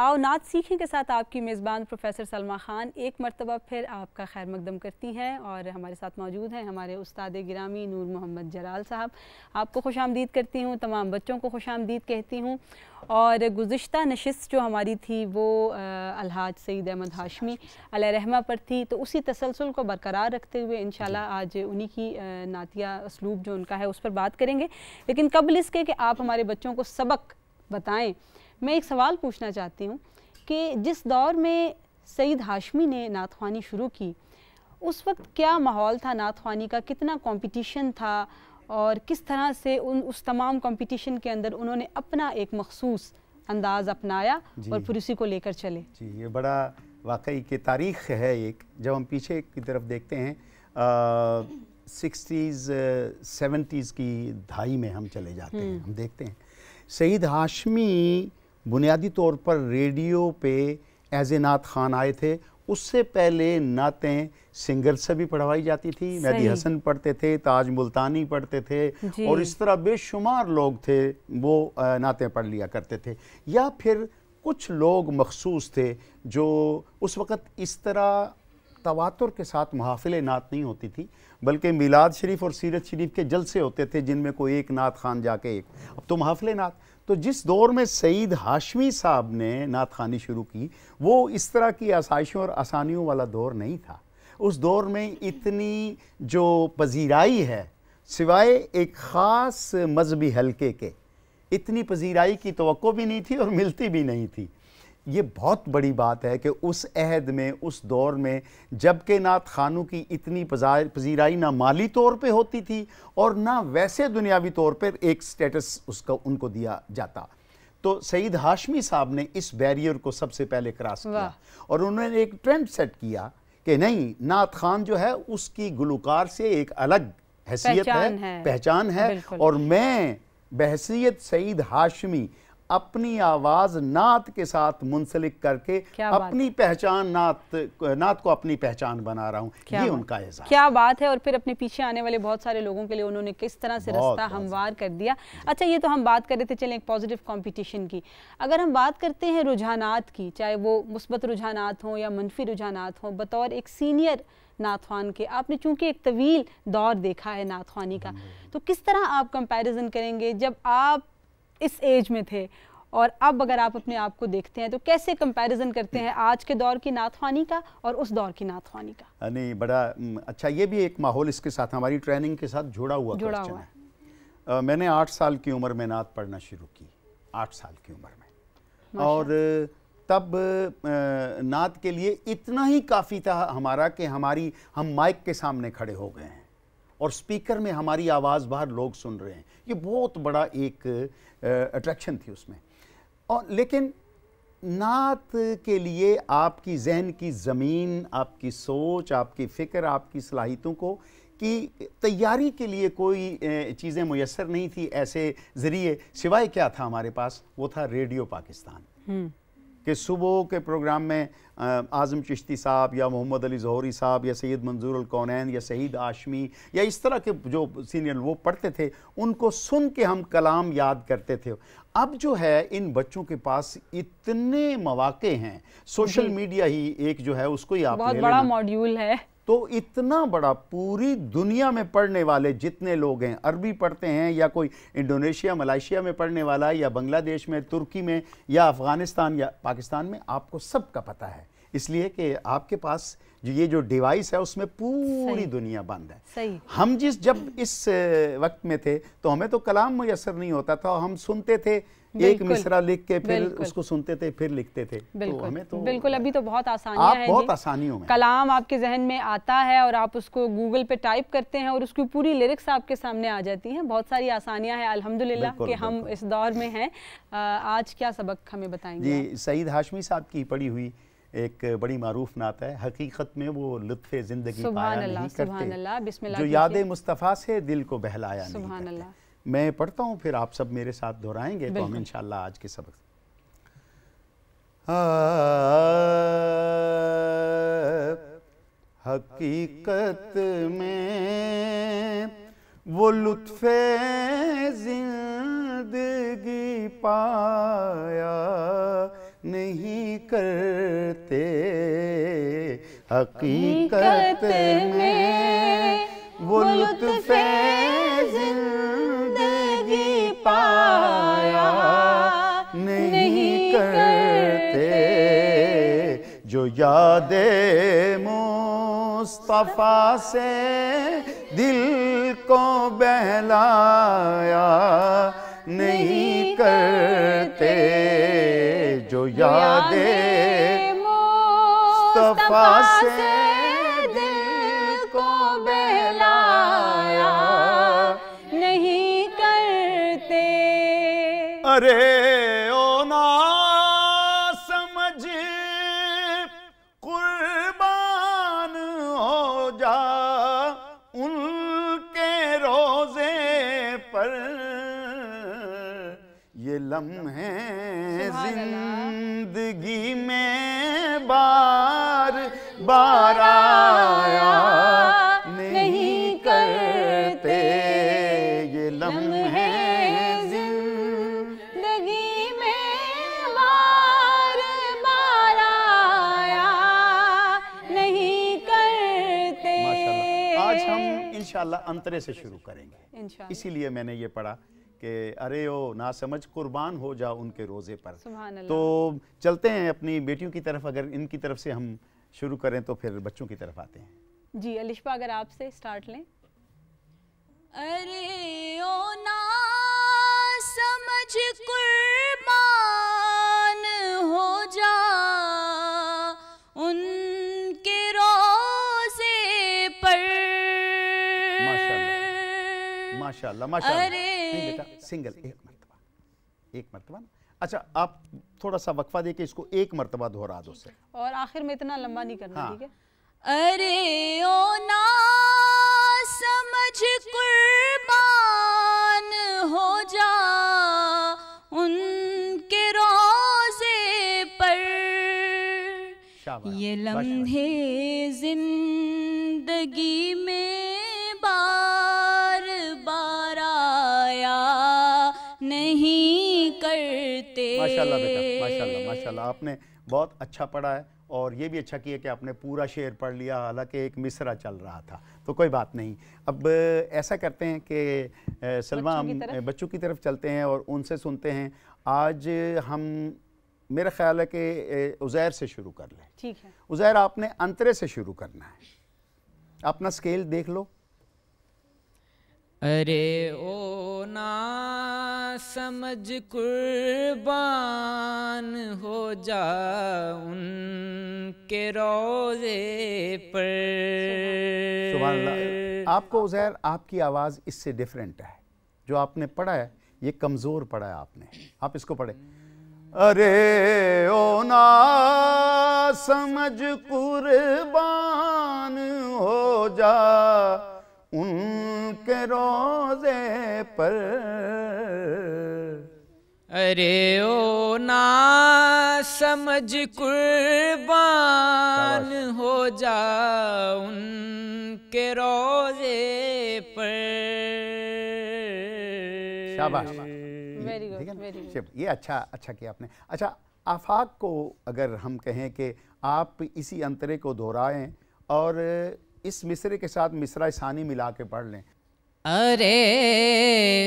आओ नात सीखें के साथ आपकी मेज़बान प्रोफेसर सलमा ख़ान एक मरतबा फिर आपका खैर मकदम करती हैं और हमारे साथ मौजूद हैं हमारे उस्ताद ग्रामी नूर मोहम्मद जलाल साहब आपको खुश आमदीद करती हूँ तमाम बच्चों को खुश आमदीद कहती हूँ और गुज्त नशस्त जो हमारी थी वो अलहाज सईद अहमद हाशमी रहमा पर थी तो उसी तसलसल को बरकरार रखते हुए इन आज उन्हीं की नातिया इसलूब जो उनका है उस पर बात करेंगे लेकिन कबल इसके कि आप हमारे बच्चों को सबक बताएँ मैं एक सवाल पूछना चाहती हूँ कि जिस दौर में सईद हाशमी ने नातवानी शुरू की उस वक्त क्या माहौल था नातवानी का कितना कंपटीशन था और किस तरह से उन उस तमाम कंपटीशन के अंदर उन्होंने अपना एक मखसूस अंदाज अपनाया और फिर उसी को लेकर चले जी ये बड़ा वाकई की तारीख है एक जब हम पीछे की तरफ देखते हैं सिक्सटीज़ सेवेंटीज़ की धाई में हम चले जाते हैं हम्म। हम देखते हैं सईद हाशमी बुनियादी तौर पर रेडियो पे एज ए नात खान आए थे उससे पहले नातें सिंगर से भी पढ़वाई जाती थी मेहदी हसन पढ़ते थे ताज मुल्तानी पढ़ते थे और इस तरह बेशुमार लोग थे वो नातें पढ़ लिया करते थे या फिर कुछ लोग मखसूस थे जो उस वक़्त इस तरह तवातुर के साथ महाफिल नात नहीं होती थी बल्कि मिलाद शरीफ और सीरत शरीफ के जलसे होते थे जिनमें कोई एक नात खान जाके एक अब तो महाफिल नात तो जिस दौर में सईद हाशमी साहब ने नात खानी शुरू की वो इस तरह की आसाइशों और आसानियों वाला दौर नहीं था उस दौर में इतनी जो पजीराई है सिवाय एक ख़ास मजहबी हलके के इतनी पजीराई की तो भी नहीं थी और मिलती भी नहीं थी ये बहुत बड़ी बात है कि उस अहद में उस दौर में जबकि नात खानों की इतनी पजीराई ना माली तौर पे होती थी और ना वैसे दुनियावी तौर पर एक स्टेटस उसका उनको दिया जाता तो सईद हाशमी साहब ने इस बैरियर को सबसे पहले क्रॉस किया और उन्होंने एक ट्रेंड सेट किया कि नहीं नात खान जो है उसकी गुलकार से एक अलग हैसियत है, है पहचान है और मैं बहसीत सईद हाशमी अपनी आवाज नात के साथ मुंसलिक करके अपनी पहचान नात नात को अपनी पहचान बना रहा हूँ ये उनका एहसास क्या बात है और फिर अपने पीछे आने वाले बहुत सारे लोगों के लिए उन्होंने किस तरह से रास्ता हमवार कर दिया अच्छा ये तो हम बात कर रहे थे चले एक पॉजिटिव कॉम्पिटिशन की अगर हम बात करते हैं रुझानात की चाहे वो मुस्बत रुझानात हों या मनफी रुझानात हों बतौर एक सीनियर नाथवान के आपने चूंकि एक तवील दौर देखा है नाथवानी का हाँ तो किस तरह आप कंपैरिजन करेंगे जब आप इस एज में थे और अब अगर आप अपने आप को देखते हैं तो कैसे कंपैरिजन करते हैं आज के दौर की नाथवानी का और उस दौर की नाथवानी का नहीं बड़ा अच्छा ये भी एक माहौल इसके साथ हमारी ट्रेनिंग के साथ जुड़ा हुआ जुड़ा हुआ है आ, मैंने आठ साल की उम्र में नात पढ़ना शुरू की आठ साल की उम्र में और तब नात के लिए इतना ही काफ़ी था हमारा कि हमारी हम माइक के सामने खड़े हो गए हैं और स्पीकर में हमारी आवाज़ बाहर लोग सुन रहे हैं ये बहुत बड़ा एक अट्रैक्शन थी उसमें और लेकिन नात के लिए आपकी जहन की ज़मीन आपकी सोच आपकी फ़िक्र आपकी सलाहितों को कि तैयारी के लिए कोई चीज़ें मैसर नहीं थी ऐसे ज़रिए सिवाय क्या था हमारे पास वो था रेडियो पाकिस्तान हम्म। कि सुबह के प्रोग्राम में आज़म चिश्ती साहब या मोहम्मद अली जहरी साहब या सैद मंजूर अलकौनैन या सईद आशमी या इस तरह के जो सीनियर वो पढ़ते थे उनको सुन के हम कलाम याद करते थे अब जो है इन बच्चों के पास इतने मौाक़े हैं सोशल मीडिया ही एक जो है उसको ही आप बहुत बड़ा मॉड्यूल है तो इतना बड़ा पूरी दुनिया में पढ़ने वाले जितने लोग हैं अरबी पढ़ते हैं या कोई इंडोनेशिया मलाइशिया में पढ़ने वाला या बांग्लादेश में तुर्की में या अफ़गानिस्तान या पाकिस्तान में आपको सबका पता है इसलिए कि आपके पास जो ये जो डिवाइस है उसमें पूरी दुनिया बंद है सही हम जिस जब इस वक्त में थे तो हमें तो कलाम मैसर नहीं होता था हम सुनते थे एक मिसरा लिख के फिर उसको सुनते थे फिर लिखते थे तो बिल्कुल, तो हमें तो बिल्कुल अभी तो बहुत आसानी आप है बहुत आसानियों में कलाम आपके जहन में आता है और आप उसको गूगल पे टाइप करते हैं और उसकी पूरी लिरिक्स आपके सामने आ जाती हैं बहुत सारी आसानियां हैं अल्हम्दुलिल्लाह कि हम इस दौर में हैं आज क्या सबक हमें बताएंगे जी सईद हाशमी साहब की पढ़ी हुई एक बड़ी मारूफ नात है हकीकत में वो लुत्फ ज़िंदगी पाया जो याद मुस्तफ़ा से दिल को बहलाया नहीं मैं पढ़ता हूँ फिर आप सब मेरे साथ दोहराएंगे तो हम इनशाला आज के सबक हाँ, हकीकत में वो लुत्फे जिंदगी पाया नहीं करते हकीकत में वो लुत्फे जो याद मुस्तफ़ा से दिल को बहलाया नहीं करते जो याद मुस्तफ़ा से दिल को बहलाया नहीं करते अरे लम्हे जिंदगी में बार बार आया नहीं करते ये लम्हे जिंदगी में बार बार आया नहीं करते आज हम इंशाल्लाह अंतरे से शुरू करेंगे इसीलिए मैंने ये पढ़ा कि अरे ओ ना समझ कुर्बान हो जा उनके रोज़े पर तो चलते हैं अपनी बेटियों की तरफ अगर इनकी तरफ से हम शुरू करें तो फिर बच्चों की तरफ आते हैं जी अलिशा अगर आपसे स्टार्ट लें अरे ओ ना समझ कुर्बान हो जा उनके रोज़े पर माशाल्लाह माशाल्लाह माशाल्लाह अरे बेटा सिंगल एक मरतबा एक मरतबा अच्छा आप थोड़ा सा वक्फा देके इसको एक मरतबा दोहरा दो से और आखिर में इतना लंबा नहीं करना हाँ। ठीक हाँ। है अरे ओ ना समझ कुर्बान हो जा उनके रोजे पर ये लम्हे जिंदगी में माशाल्लाह बेटा माशाल्लाह माशाल्लाह आपने बहुत अच्छा पढ़ा है और ये भी अच्छा किया कि आपने पूरा शेर पढ़ लिया हालांकि एक मिसरा चल रहा था तो कोई बात नहीं अब ऐसा करते हैं कि सलमा हम बच्चों की तरफ चलते हैं और उनसे सुनते हैं आज हम मेरा ख्याल है कि उज़ैर से शुरू कर लें ठीक है उज़ैर आपने अंतरे से शुरू करना है अपना स्केल देख लो अरे ओ ना समझ कुर्बान हो जा उनके रोजे पर आपको उजैर आपकी आवाज़ इससे डिफरेंट है जो आपने पढ़ा है ये कमज़ोर पढ़ा है आपने आप इसको पढ़े अरे ओ ना समझ कुर्बान हो जा उनके रोजे पर अरे ओ ना समझ कुर्बान हो जा उनके रोजे पर शाबाश वेरी गुड ये अच्छा अच्छा किया आपने अच्छा आफाक को अगर हम कहें कि आप इसी अंतरे को दोहराएं और इस मिसरे के साथ मिसरा सानी मिला के पढ़ लें अरे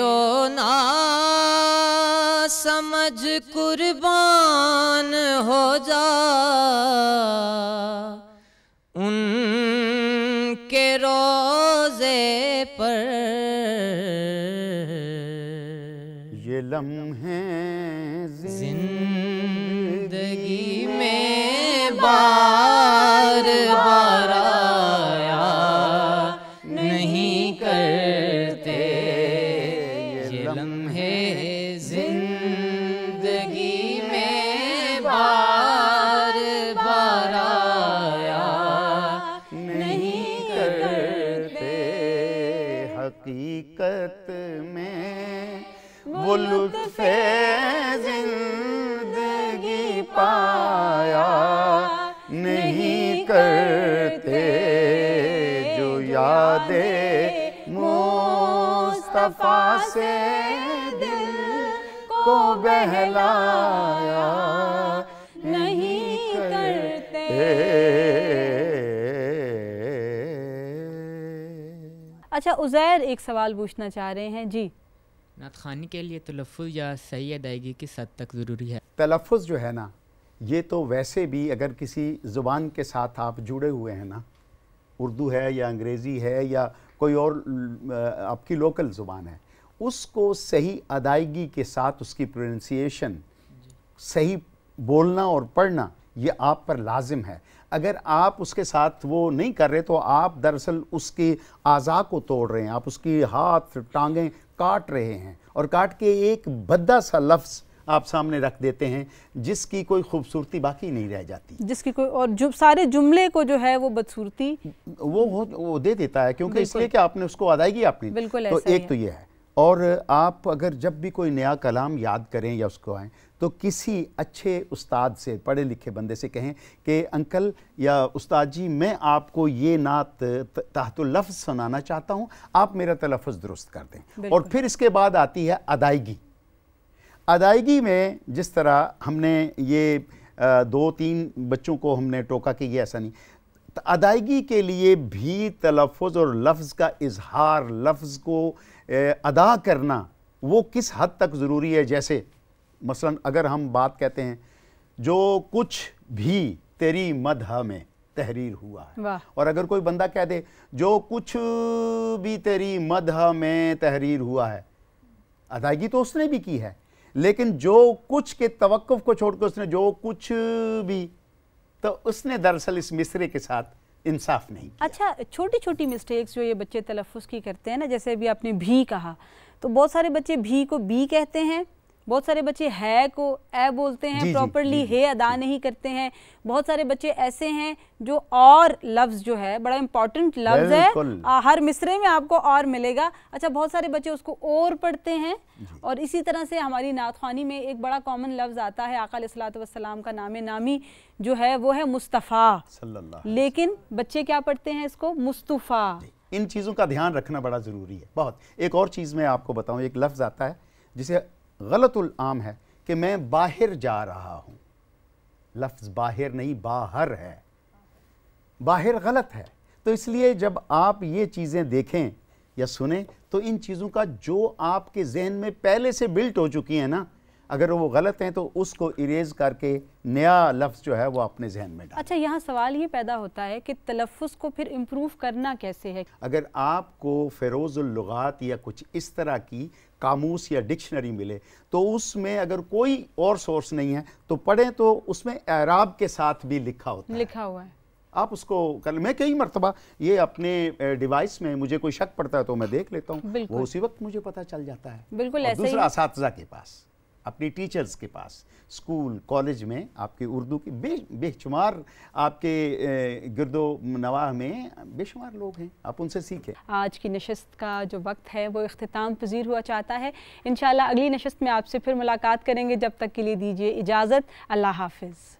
ओ ना समझ कुर्बान हो जा उनके रोजे पर ये लम्हे जिंदगी में बार बारा हकीकत में वो लुत्फ जिंदगी पाया नहीं करते जो यादे मुस्तफ़ा से दिल को बहलाया नहीं करते अच्छा उज़ैर एक सवाल पूछना चाह रहे हैं जी नात खानी के लिए तलफ़ या सही अदायगी किस हद तक ज़रूरी है तलफ़ जो है ना ये तो वैसे भी अगर किसी ज़ुबान के साथ आप जुड़े हुए हैं ना उर्दू है या अंग्रेज़ी है या कोई और आपकी लोकल ज़ुबान है उसको सही अदायगी के साथ उसकी प्रोनसीशन सही बोलना और पढ़ना ये आप पर लाजिम है अगर आप उसके साथ वो नहीं कर रहे तो आप दरअसल उसके आज़ा को तोड़ रहे हैं आप उसकी हाथ टांगें काट रहे हैं और काट के एक भद्दा सा लफ्ज़ आप सामने रख देते हैं जिसकी कोई खूबसूरती बाकी नहीं रह जाती जिसकी कोई और जो सारे जुमले को जो है वो बदसूरती वो वो दे देता है क्योंकि इसलिए कि आपने उसको अदायगी आपने बिल्कुल तो एक तो ये है और आप अगर जब भी कोई नया कलाम याद करें या उसको आएँ तो किसी अच्छे उस्ताद से पढ़े लिखे बंदे से कहें कि अंकल या उस्ताद जी मैं आपको ये नात तहत लफ्ज़ सुनाना चाहता हूँ आप मेरा तलफ़ दुरुस्त कर दें और फिर इसके बाद आती है अदायगी अदायगी में जिस तरह हमने ये दो तीन बच्चों को हमने टोका कि ये ऐसा नहीं अदायगी के लिए भी तलफ़ और लफ्ज़ का इजहार लफ्ज़ को अदा करना वो किस हद तक ज़रूरी है जैसे मसलन अगर हम बात कहते हैं जो कुछ भी तेरी मदह में तहरीर हुआ है और अगर कोई बंदा कह दे जो कुछ भी तेरी मदह में तहरीर हुआ है अदायगी तो उसने भी की है लेकिन जो कुछ के तवक्फ़ को छोड़कर उसने जो कुछ भी तो उसने दरअसल इस मिसरे के साथ इंसाफ नहीं किया। अच्छा छोटी छोटी मिस्टेक्स जो ये बच्चे तलफ़ की करते हैं ना जैसे अभी आपने भी कहा तो बहुत सारे बच्चे भी को बी कहते हैं बहुत सारे बच्चे है को ए बोलते हैं प्रॉपरली हे अदा नहीं करते हैं बहुत सारे बच्चे ऐसे हैं जो और लफ्ज़ जो है बड़ा इंपॉर्टेंट लफ्ज़ है आ, हर मिसरे में आपको और मिलेगा अच्छा बहुत सारे बच्चे उसको और पढ़ते हैं और इसी तरह से हमारी नाथवानी में एक बड़ा कॉमन लफ्ज़ आता है आकाम का नाम नामी जो है वो है मुस्तफ़ा लेकिन बच्चे क्या पढ़ते हैं इसको मुस्तफ़ा इन चीज़ों का ध्यान रखना बड़ा ज़रूरी है बहुत एक और चीज़ मैं आपको बताऊँ एक लफ्ज़ आता है जिसे गलतुलआम है कि मैं बाहर जा रहा हूँ लफ्ज़ बाहर नहीं बाहर है बाहर गलत है तो इसलिए जब आप ये चीज़ें देखें या सुने तो इन चीज़ों का जो आपके जहन में पहले से बिल्ट हो चुकी हैं ना अगर वो गलत हैं तो उसको इरेज करके नया लफ्ज़ जो है वो अपने जहन में डाल अच्छा यहाँ सवाल ये पैदा होता है कि तलफ़ को फिर इम्प्रूव करना कैसे है अगर आपको फ़िरोज़ुलगात या कुछ इस तरह की कामूस या डिक्शनरी मिले तो उसमें अगर कोई और सोर्स नहीं है तो पढ़ें तो उसमें एराब के साथ भी लिखा होता है लिखा हुआ है आप उसको कर मैं कई मरतबा ये अपने डिवाइस में मुझे कोई शक पड़ता है तो मैं देख लेता हूँ वो उसी वक्त मुझे पता चल जाता है बिल्कुल दूसरा इस के पास अपने टीचर्स के पास स्कूल कॉलेज में आपके उर्दू की बे बेशुमार आपके गिरदो नवाह में बेशुमार लोग हैं आप उनसे सीखें आज की नशस्त का जो वक्त है वो अख्ताम पजीर हुआ चाहता है इन अगली नशस्त में आपसे फिर मुलाकात करेंगे जब तक के लिए दीजिए इजाज़त अल्लाह हाफिज़